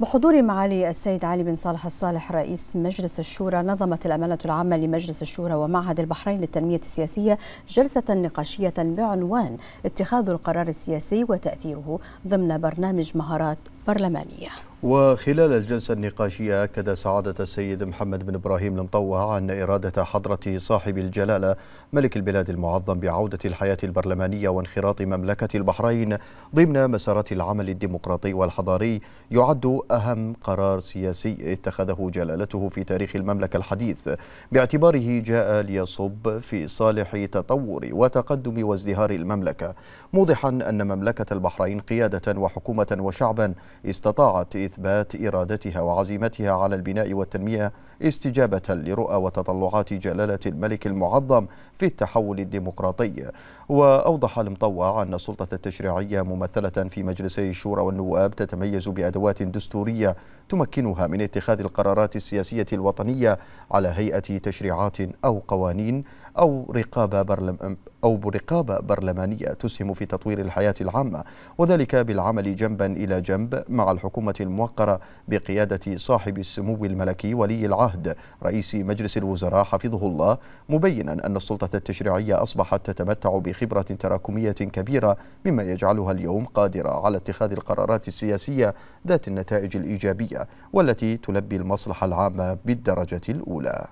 بحضور معالي السيد علي بن صالح الصالح رئيس مجلس الشورى نظمت الأمانة العامة لمجلس الشورى ومعهد البحرين للتنمية السياسية جلسة نقاشية بعنوان اتخاذ القرار السياسي وتأثيره ضمن برنامج مهارات برلمانية وخلال الجلسة النقاشية أكد سعادة السيد محمد بن إبراهيم المطوع أن إرادة حضرة صاحب الجلالة ملك البلاد المعظم بعودة الحياة البرلمانية وانخراط مملكة البحرين ضمن مسارات العمل الديمقراطي والحضاري يعد أهم قرار سياسي اتخذه جلالته في تاريخ المملكة الحديث باعتباره جاء ليصب في صالح تطور وتقدم وازدهار المملكة موضحا أن مملكة البحرين قيادة وحكومة وشعبا استطاعت إثبات إرادتها وعزيمتها على البناء والتنمية استجابة لرؤى وتطلعات جلالة الملك المعظم في التحول الديمقراطي وأوضح المطوع أن السلطة التشريعية ممثلة في مجلسي الشورى والنواب تتميز بأدوات دستورية تمكنها من اتخاذ القرارات السياسية الوطنية على هيئة تشريعات أو قوانين أو رقابة برلم أو برقابة برلمانية تسهم في تطوير الحياة العامة وذلك بالعمل جنبا إلى جنب مع الحكومة الم... الموقرة بقيادة صاحب السمو الملكي ولي العهد رئيس مجلس الوزراء حفظه الله مبينا أن السلطة التشريعية أصبحت تتمتع بخبرة تراكمية كبيرة مما يجعلها اليوم قادرة على اتخاذ القرارات السياسية ذات النتائج الإيجابية والتي تلبي المصلحة العامة بالدرجة الأولى